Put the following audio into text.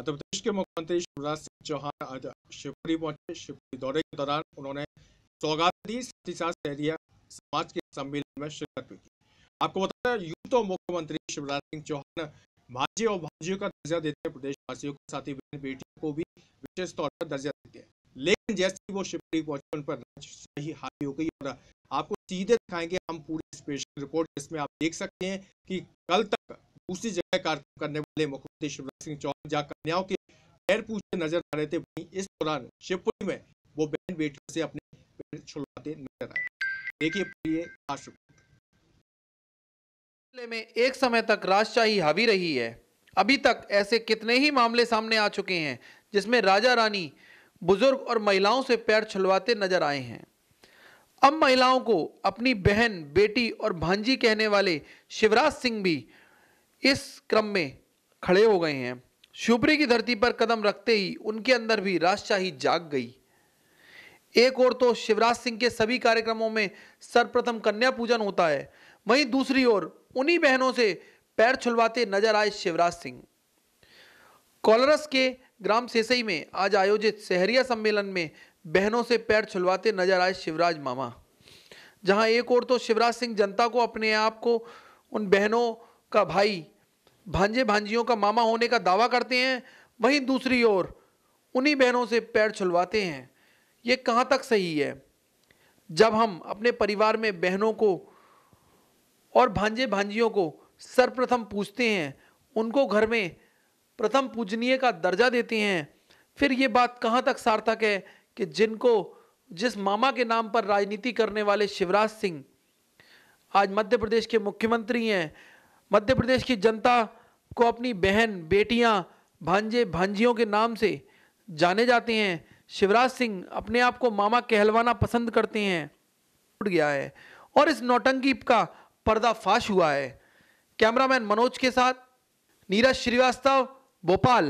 मध्य मतलब प्रदेश के मुख्यमंत्री शिवराज सिंह चौहान आज शिवपुरी पहुंचे शिवपुरी दौरे के दौरान उन्होंने सौगात दी साथ साथ शहरिया समाज के सम्मेलन में शिरकत भी की आपको बता दें यूं तो मुख्यमंत्री शिवराज सिंह चौहान भाजी और भाजियों का दर्जा देते हैं प्रदेशवासियों के साथ ही बेटियों को भी विशेष तौर पर दर्जा देते हैं लेकिन जैसे वो शिवपुरी पहुंचे उन पर सही हावी हो गई और आपको सीधे दिखाएंगे हम पूरी स्पेशल रिपोर्ट जिसमें आप देख सकते हैं कि कल तक दूसरी जगह कार्यक्रम करने वाले मुख्यमंत्री शिवराज सिंह चौहान जहाँ कन्याओं के पैर पूछते नजर आ रहे थे वहीं इस दौरान शिवपुरी में वो बहन बेटियों से अपने पैर छुड़वाते नजर आए देखिए प्रिय में एक समय तक राजशाही हावी रही है अभी तक ऐसे कितने ही मामले सामने आ चुके हैं जिसमें राजा रानी बुजुर्ग और महिलाओं से पैर छुलवाते नजर आए हैं अब महिलाओं को अपनी बहन बेटी और भांजी कहने वाले शिवराज सिंह भी इस क्रम में खड़े हो गए हैं शिवपुरी की धरती पर कदम रखते ही उनके अंदर भी राजशाही जाग गई एक ओर तो शिवराज सिंह के सभी कार्यक्रमों में सर्वप्रथम कन्या पूजन होता है वहीं दूसरी ओर उन्हीं बहनों से पैर छुलवाते नजर आए शिवराज सिंह कॉलरस के ग्राम सेसई में आज आयोजित सहरिया सम्मेलन में बहनों से पैर छुलवाते नजर आए शिवराज मामा जहां एक ओर तो शिवराज सिंह जनता को अपने आप को उन बहनों का भाई भांजे भांजियों का मामा होने का दावा करते हैं वहीं दूसरी ओर उन्हीं बहनों से पैर छुलवाते हैं ये कहाँ तक सही है जब हम अपने परिवार में बहनों को और भांजे भांजियों को सर्वप्रथम पूजते हैं उनको घर में प्रथम पूजनीय का दर्जा देते हैं फिर ये बात कहाँ तक सार्थक है कि जिनको जिस मामा के नाम पर राजनीति करने वाले शिवराज सिंह आज मध्य प्रदेश के मुख्यमंत्री हैं मध्य प्रदेश की जनता को अपनी बहन बेटियां भांजे भांजियों के नाम से जाने जाते हैं शिवराज सिंह अपने आप को मामा कहलवाना पसंद करते हैं उठ गया है और इस नौटंकी का पर्दाफाश हुआ है कैमरामैन मनोज के साथ नीरज श्रीवास्तव भोपाल